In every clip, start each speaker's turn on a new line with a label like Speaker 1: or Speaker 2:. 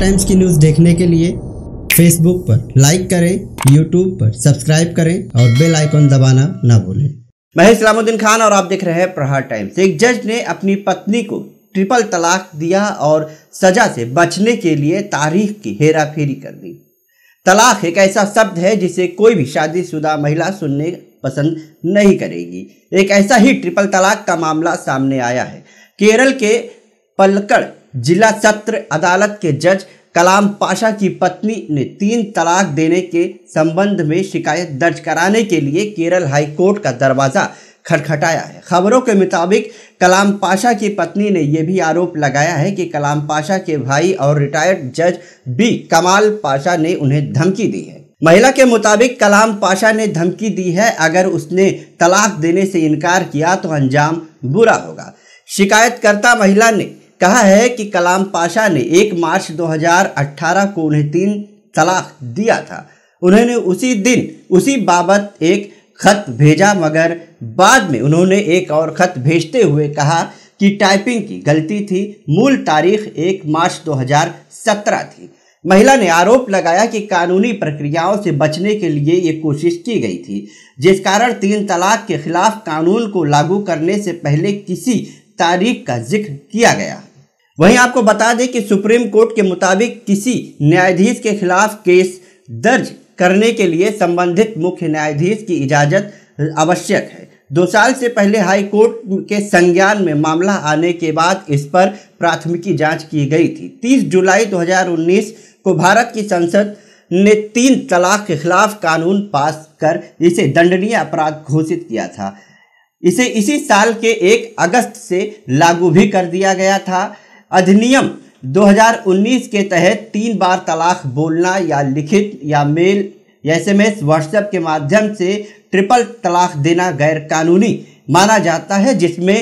Speaker 1: times की news देखने के लिए फेसबुक पर लाइक करें यूट्यूब पर सब्सक्राइब करें और बेल आइकॉन दबाना ना भूलें महेश सलामुद्दीन खान और आप देख रहे हैं प्रहार टाइम्स एक जज ने अपनी पत्नी को ट्रिपल तलाक दिया और सजा से बचने के लिए तारीख की हेरा फेरी कर दी तलाक एक ऐसा शब्द है जिसे कोई भी शादीशुदा महिला सुनने पसंद नहीं करेगी एक ऐसा ही ट्रिपल तलाक का मामला सामने आया है केरल के पलकड़ जिला सत्र अदालत के जज कलाम पाशा की पत्नी ने तीन तलाक देने के संबंध में शिकायत दर्ज कराने के लिए केरल हाई कोर्ट का दरवाज़ा खटखटाया है खबरों के मुताबिक कलाम पाशा की पत्नी ने यह भी आरोप लगाया है कि कलाम पाशा के भाई और रिटायर्ड जज बी कमाल पाशा ने उन्हें धमकी दी है महिला के मुताबिक कलाम पाशा ने धमकी दी है अगर उसने तलाक देने से इनकार किया तो अंजाम बुरा होगा शिकायतकर्ता महिला ने कहा है कि कलाम पाशा ने 1 मार्च 2018 को उन्हें तीन तलाक दिया था उन्होंने उसी दिन उसी बाबत एक खत भेजा मगर बाद में उन्होंने एक और खत भेजते हुए कहा कि टाइपिंग की गलती थी मूल तारीख 1 मार्च 2017 थी महिला ने आरोप लगाया कि कानूनी प्रक्रियाओं से बचने के लिए ये कोशिश की गई थी जिस कारण तीन तलाक के खिलाफ कानून को लागू करने से पहले किसी तारीख का जिक्र किया गया वहीं आपको बता दें कि सुप्रीम कोर्ट के मुताबिक किसी न्यायाधीश के खिलाफ केस दर्ज करने के लिए संबंधित मुख्य न्यायाधीश की इजाज़त आवश्यक है दो साल से पहले हाई कोर्ट के संज्ञान में मामला आने के बाद इस पर प्राथमिकी जांच की गई थी 30 जुलाई 2019 को भारत की संसद ने तीन तलाक के खिलाफ कानून पास कर इसे दंडनीय अपराध घोषित किया था इसे इसी साल के एक अगस्त से लागू भी कर दिया गया था अधिनियम 2019 के तहत तीन बार तलाक बोलना या लिखित या मेल या एस व्हाट्सएप के माध्यम से ट्रिपल तलाक देना गैरकानूनी माना जाता है जिसमें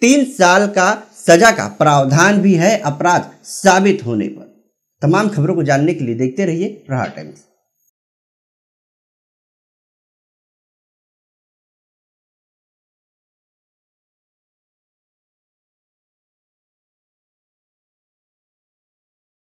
Speaker 1: तीन साल का सजा का प्रावधान भी है अपराध साबित होने पर तमाम खबरों को जानने के लिए देखते रहिए प्रहार टाइम्स